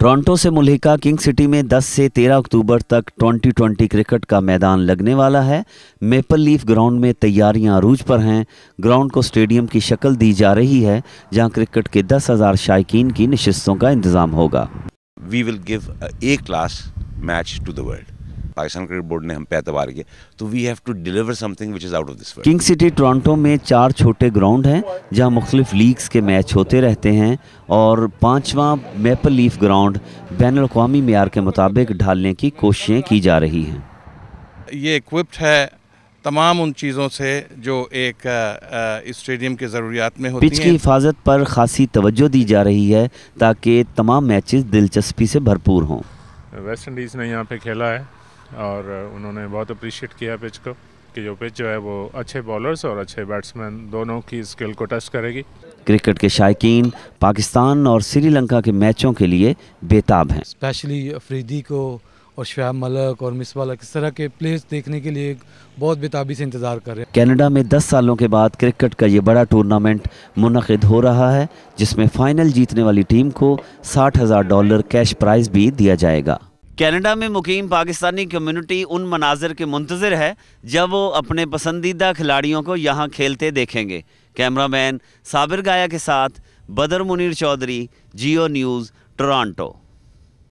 Toronto से मुल्हिका king city में 10 से 13 अक्टूबर तक 2020 क्रिकेट का मैदान लगने वाला है मेपल लीफ ग्राउंड में तैयारियां अरूज पर हैं ग्राउंड को स्टेडियम की शक्ल दी जा रही है जहां क्रिकेट के दस हज़ार शायकीन की नशस्तों का इंतज़ाम होगा we will give a class match to the world Pakistan cricket board ने हम पे एतबार किया तो we have to deliver something which is out of this world king city Toronto में चार छोटे ग्राउंड हैं जहां मुख्तलिफ लीग्स के मैच होते रहते हैं और पाँचवा मेपल लीफ ग्राउंड बैन अवी मैार के मुताबिक ढालने की कोशिशें की जा रही हैं ये इक्विप्ड है तमाम उन चीज़ों से जो एक स्टेडियम के ज़रूरियात में होती पिच की हिफाजत पर खासी तवज्जो दी जा रही है ताकि तमाम मैचेस दिलचस्पी से भरपूर हों वेस्ट इंडीज़ ने यहाँ पे खेला है और उन्होंने बहुत अप्रिशिएट किया पिच को कि जो पिच जो है वो अच्छे बॉलर्स और अच्छे बैट्समैन दोनों की स्किल को टेस्ट करेगी क्रिकेट के शायकीन पाकिस्तान और श्रीलंका के मैचों के लिए बेताब हैं स्पेशली अफरीदी को और शुब मलक और मिस मलक इस तरह के प्लेयर्स देखने के लिए बहुत बेताबी से इंतज़ार कर रहे हैं कनाडा में 10 सालों के बाद क्रिकेट का ये बड़ा टूर्नामेंट मुनद हो रहा है जिसमें फ़ाइनल जीतने वाली टीम को साठ हज़ार डॉलर कैश प्राइज़ भी दिया जाएगा कनाडा में मुकीम पाकिस्तानी कम्युनिटी उन मनाजिर के मुंतजर है जब वो अपने पसंदीदा खिलाड़ियों को यहाँ खेलते देखेंगे कैमरामैन साबिर गाया के साथ बदर मुनीर चौधरी जियो न्यूज़ टोरंटो